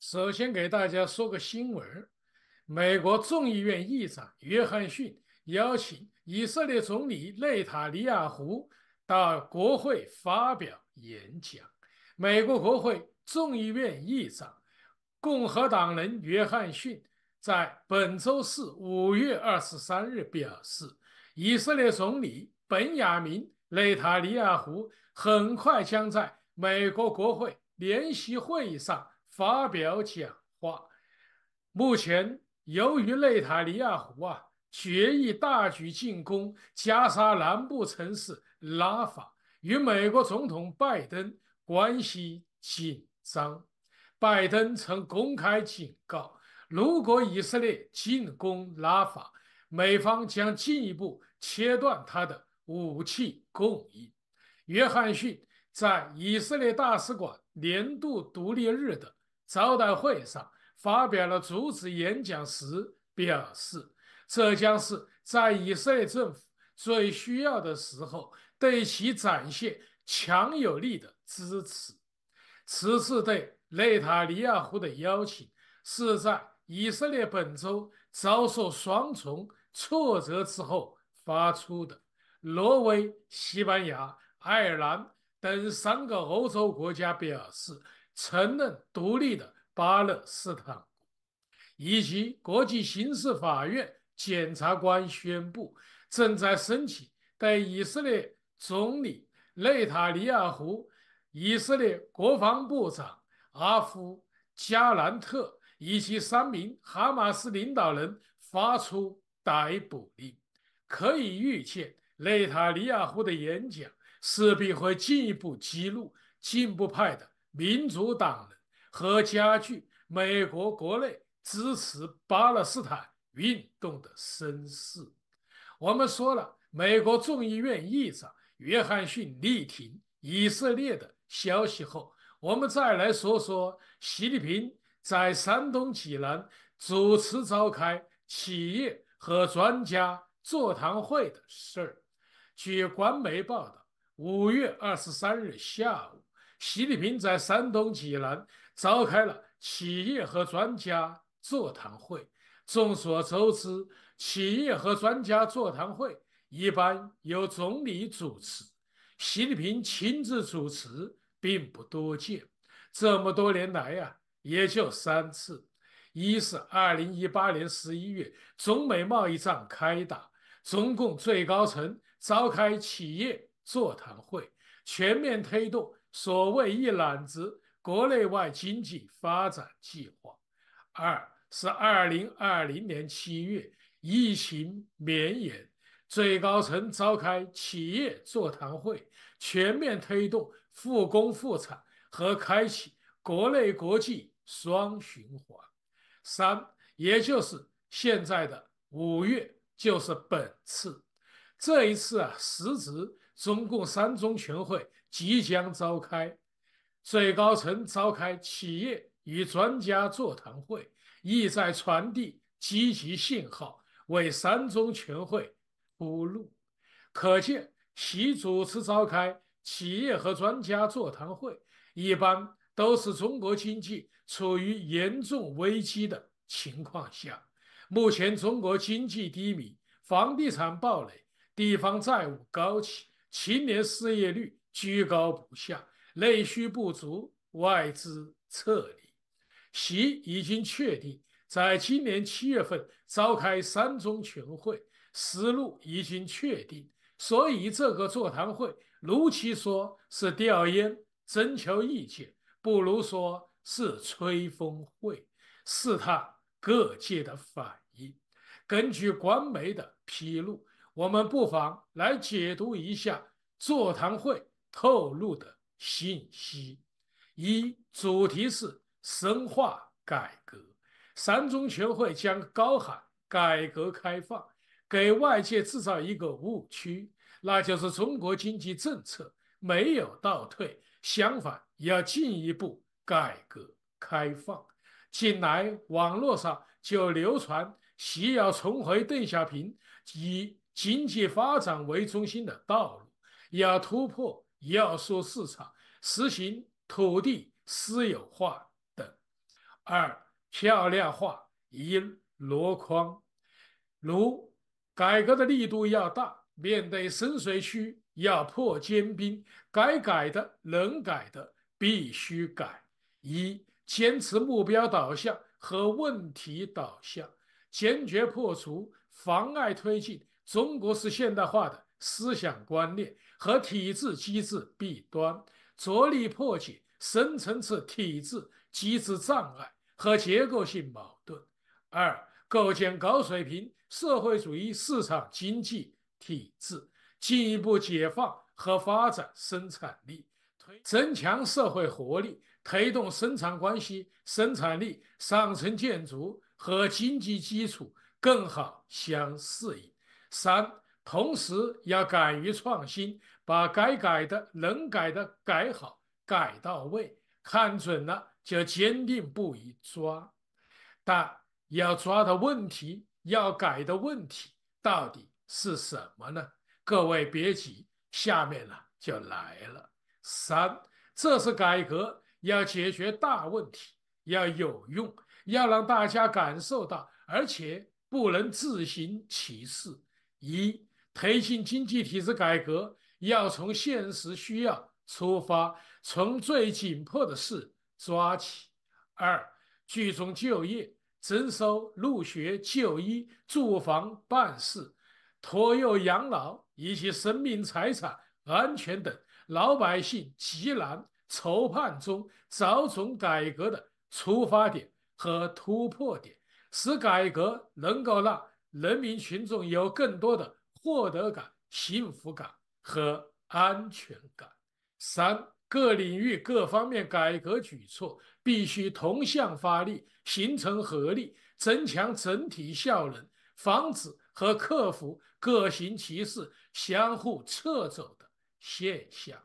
首先给大家说个新闻美国众议院议长约翰逊邀请以色列总理内塔尼亚胡到国会发表演讲。美国国会众议院议长、共和党人约翰逊在本周四五月二十三日表示，以色列总理本雅明·内塔尼亚胡很快将在美国国会联席会议上。发表讲话。目前，由于内塔尼亚胡啊决意大举进攻加沙南部城市拉法，与美国总统拜登关系紧张。拜登曾公开警告，如果以色列进攻拉法，美方将进一步切断他的武器供应。约翰逊在以色列大使馆年度独立日的。招待会上发表了主旨演讲时表示，这将是在以色列政府最需要的时候，对其展现强有力的支持。此次对内塔尼亚胡的邀请，是在以色列本周遭受双重挫折之后发出的。挪威、西班牙、爱尔兰等三个欧洲国家表示。承认独立的巴勒斯坦，以及国际刑事法院检察官宣布正在申请对以色列总理内塔尼亚胡、以色列国防部长阿夫加兰特以及三名哈马斯领导人发出逮捕令。可以预见，内塔尼亚胡的演讲势必会进一步激怒进步派的。民主党人和加剧美国国内支持巴勒斯坦运动的声势。我们说了美国众议院议长约翰逊力挺以色列的消息后，我们再来说说习近平在山东济南主持召开企业和专家座谈会的事儿。据官媒报道，五月二十三日下午。习近平在山东济南召开了企业和专家座谈会。众所周知，企业和专家座谈会一般由总理主持，习近平亲自主持并不多见。这么多年来呀，也就三次。一是二零一八年十一月，中美贸易战开打，中共最高层召开企业座谈会，全面推动。所谓一揽子国内外经济发展计划，二是二零二零年七月疫情绵延，最高层召开企业座谈会，全面推动复工复产和开启国内国际双循环。三，也就是现在的五月，就是本次，这一次啊，实质中共三中全会。即将召开最高层召开企业与专家座谈会，意在传递积极信号，为三中全会铺路。可见，习主持召开企业和专家座谈会，一般都是中国经济处于严重危机的情况下。目前，中国经济低迷，房地产暴雷，地方债务高企，青年失业率。居高不下，内需不足，外资撤离。习已经确定，在今年七月份召开三中全会，思路已经确定。所以这个座谈会，如其说是调研、征求意见，不如说是吹风会，试探各界的反应。根据官媒的披露，我们不妨来解读一下座谈会。透露的信息一主题是深化改革。三中全会将高喊改革开放，给外界制造一个误区，那就是中国经济政策没有倒退，相反要进一步改革开放。近来网络上就流传“习要重回邓小平以经济发展为中心的道路”，要突破。要说市场，实行土地私有化等；二漂亮化一箩筐，如改革的力度要大，面对深水区要破坚冰，该改的、能改的必须改。一坚持目标导向和问题导向，坚决破除妨碍推进中国式现代化的。思想观念和体制机制弊端，着力破解深层次体制机制障碍和结构性矛盾。二、构建高水平社会主义市场经济体制，进一步解放和发展生产力，增强社会活力，推动生产关系、生产力、上层建筑和经济基础更好相适应。三、同时要敢于创新，把该改的、能改的改好、改到位。看准了就坚定不移抓，但要抓的问题、要改的问题到底是什么呢？各位别急，下面呢就来了。三，这次改革要解决大问题，要有用，要让大家感受到，而且不能自行其是。一推进经济体制改革，要从现实需要出发，从最紧迫的事抓起。二，聚众就业、征收、入学、就医、住房、办事、托幼、养老以及生命财产安全等老百姓急难愁盼中找准改革的出发点和突破点，使改革能够让人民群众有更多的。获得感、幸福感和安全感。三各领域、各方面改革举措必须同向发力，形成合力，增强整体效能，防止和克服各行其是、相互撤走的现象。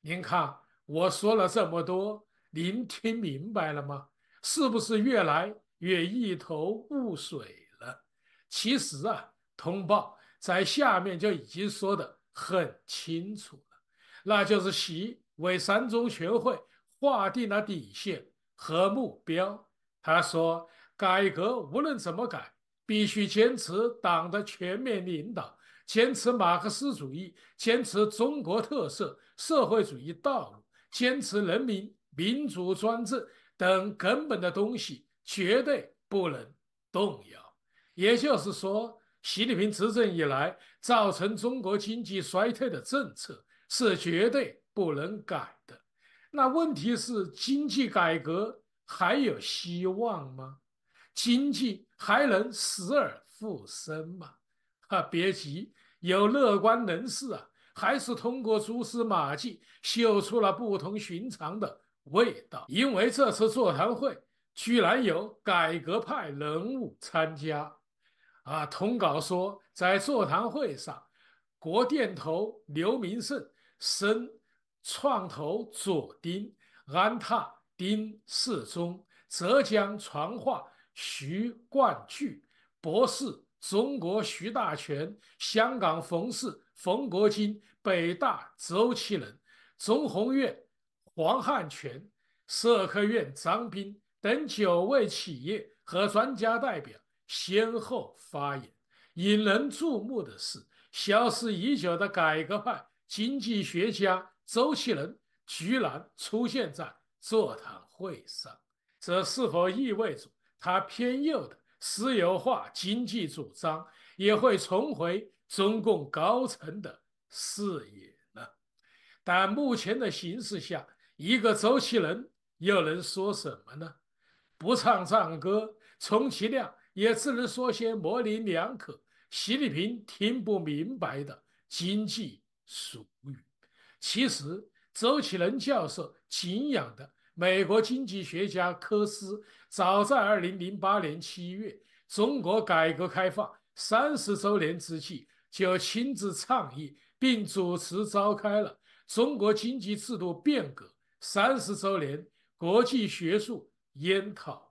您看，我说了这么多，您听明白了吗？是不是越来越一头雾水了？其实啊，通报。在下面就已经说得很清楚了，那就是习为三中全会划定了底线和目标。他说，改革无论怎么改，必须坚持党的全面领导，坚持马克思主义，坚持中国特色社会主义道路，坚持人民民主专政等根本的东西，绝对不能动摇。也就是说。习近平执政以来造成中国经济衰退的政策是绝对不能改的。那问题是经济改革还有希望吗？经济还能死而复生吗？啊，别急，有乐观人士啊，还是通过蛛丝马迹嗅出了不同寻常的味道。因为这次座谈会居然有改革派人物参加。啊，通稿说，在座谈会上，国电投刘明胜、生创投左丁、安踏丁世忠、浙江传化徐冠巨博士、中国徐大全、香港冯氏冯国金、北大周其仁、钟宏月、黄汉全、社科院张斌等九位企业和专家代表。先后发言，引人注目的是，消失已久的改革派经济学家周其仁居然出现在座谈会上。这是否意味着他偏右的私有化经济主张也会重回中共高层的视野呢？但目前的形势下，一个周其仁又能说什么呢？不唱赞歌，充其量。也只能说些模棱两可、习近平听不明白的经济俗语。其实，周其仁教授敬仰的美国经济学家科斯，早在2008年7月，中国改革开放三十周年之际，就亲自倡议并主持召开了“中国经济制度变革三十周年”国际学术研讨。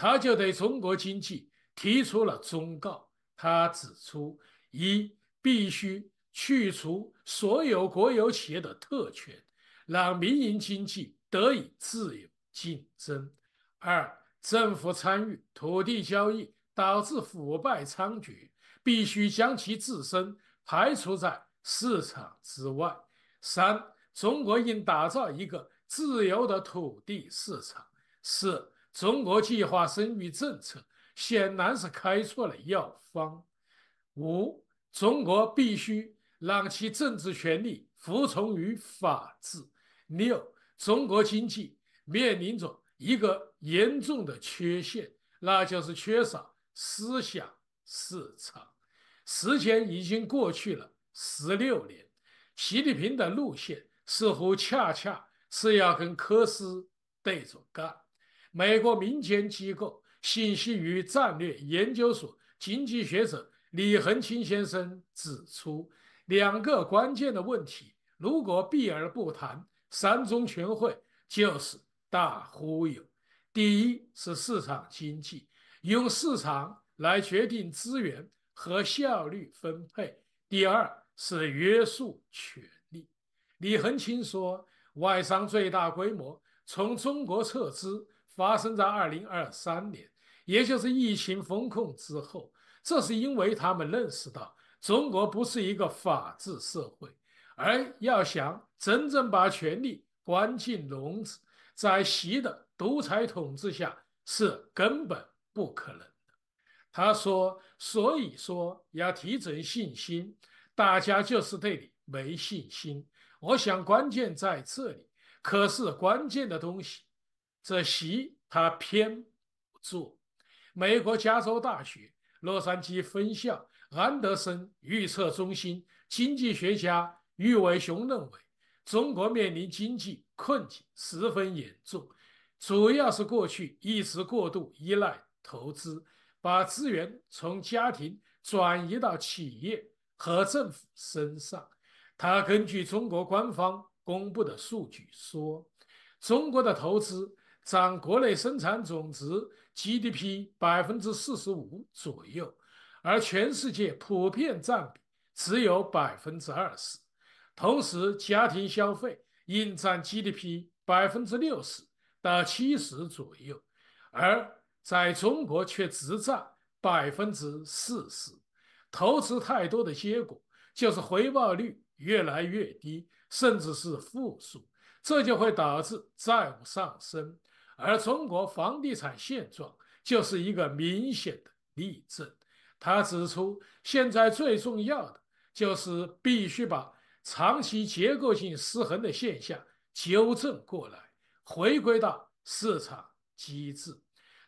他就对中国经济提出了忠告。他指出：一，必须去除所有国有企业的特权，让民营经济得以自由竞争；二，政府参与土地交易导致腐败猖獗，必须将其自身排除在市场之外；三，中国应打造一个自由的土地市场；四。中国计划生育政策显然是开错了药方。五，中国必须让其政治权利服从于法治。六，中国经济面临着一个严重的缺陷，那就是缺少思想市场。时间已经过去了十六年，习近平的路线似乎恰恰是要跟科斯对着干。美国民间机构信息与战略研究所经济学者李恒清先生指出，两个关键的问题，如果避而不谈，三中全会就是大忽悠。第一是市场经济，用市场来决定资源和效率分配；第二是约束权力。李恒清说：“外商最大规模从中国撤资。”发生在二零二三年，也就是疫情封控之后。这是因为他们认识到中国不是一个法治社会，而要想真正把权力关进笼子，在习的独裁统治下是根本不可能的。他说：“所以说要提振信心，大家就是对你没信心。”我想关键在这里，可是关键的东西。这席他偏不坐。美国加州大学洛杉矶分校安德森预测中心经济学家郁伟雄认为，中国面临经济困境十分严重，主要是过去一直过度依赖投资，把资源从家庭转移到企业和政府身上。他根据中国官方公布的数据说，中国的投资。占国内生产总值 GDP 百分之四十五左右，而全世界普遍占比只有百分之二十。同时，家庭消费应占 GDP 百分之六十到七十左右，而在中国却只占百分之四十。投资太多的结果就是回报率越来越低，甚至是负数，这就会导致债务上升。而中国房地产现状就是一个明显的例证。他指出，现在最重要的就是必须把长期结构性失衡的现象纠正过来，回归到市场机制。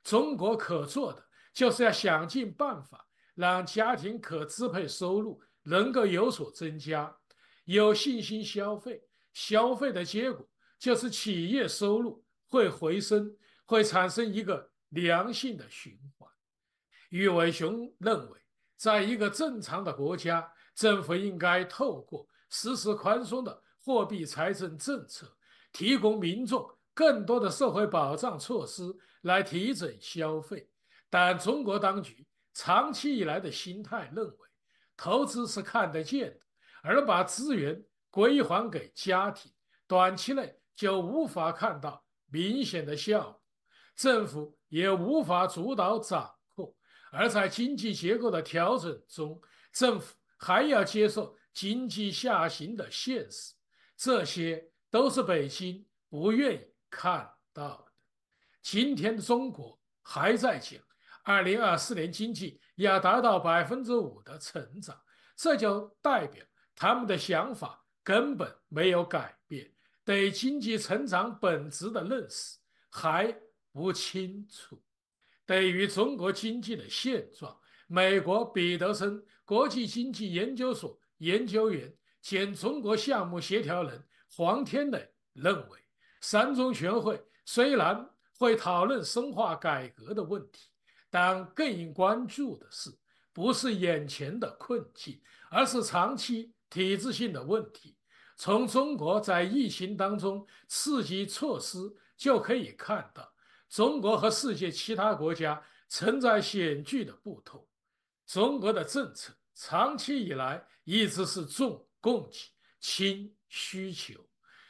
中国可做的就是要想尽办法让家庭可支配收入能够有所增加，有信心消费，消费的结果就是企业收入。会回升，会产生一个良性的循环。郁伟雄认为，在一个正常的国家，政府应该透过实施宽松的货币财政政策，提供民众更多的社会保障措施来提振消费。但中国当局长期以来的心态认为，投资是看得见的，而把资源归还给家庭，短期内就无法看到。明显的效，果，政府也无法主导掌控，而在经济结构的调整中，政府还要接受经济下行的现实，这些都是北京不愿意看到的。今天的中国还在讲二零二四年经济要达到百分之五的成长，这就代表他们的想法根本没有改。对经济成长本质的认识还不清楚。对于中国经济的现状，美国彼得森国际经济研究所研究员兼中国项目协调人黄天磊认为，三中全会虽然会讨论深化改革的问题，但更应关注的是不是眼前的困境，而是长期体制性的问题。从中国在疫情当中刺激措施就可以看到，中国和世界其他国家存在显著的不同。中国的政策长期以来一直是重供给、轻需求，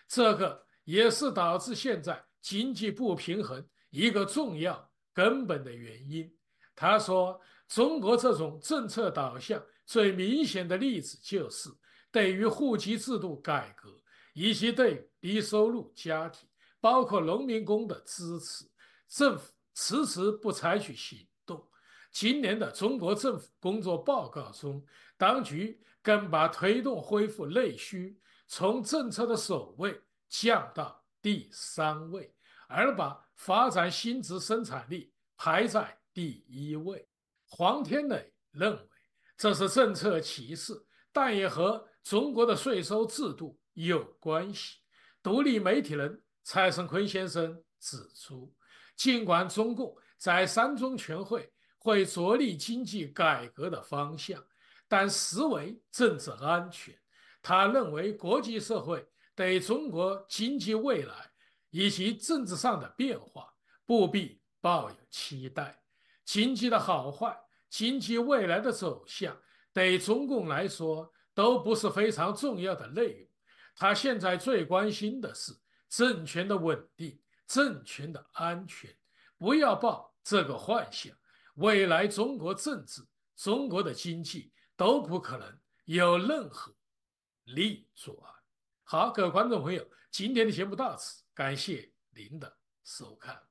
这个也是导致现在经济不平衡一个重要根本的原因。他说，中国这种政策导向最明显的例子就是。对于户籍制度改革以及对低收入家庭，包括农民工的支持，政府迟迟不采取行动。今年的中国政府工作报告中，当局更把推动恢复内需从政策的首位降到第三位，而把发展新质生产力排在第一位。黄天磊认为这是政策歧视，但也和。中国的税收制度有关系。独立媒体人蔡盛坤先生指出，尽管中共在三中全会会着力经济改革的方向，但实为政治安全。他认为，国际社会对中国经济未来以及政治上的变化不必抱有期待。经济的好坏，经济未来的走向，对中共来说。都不是非常重要的内容，他现在最关心的是政权的稳定、政权的安全。不要抱这个幻想，未来中国政治、中国的经济都不可能有任何利逆转。好，各位观众朋友，今天的节目到此，感谢您的收看。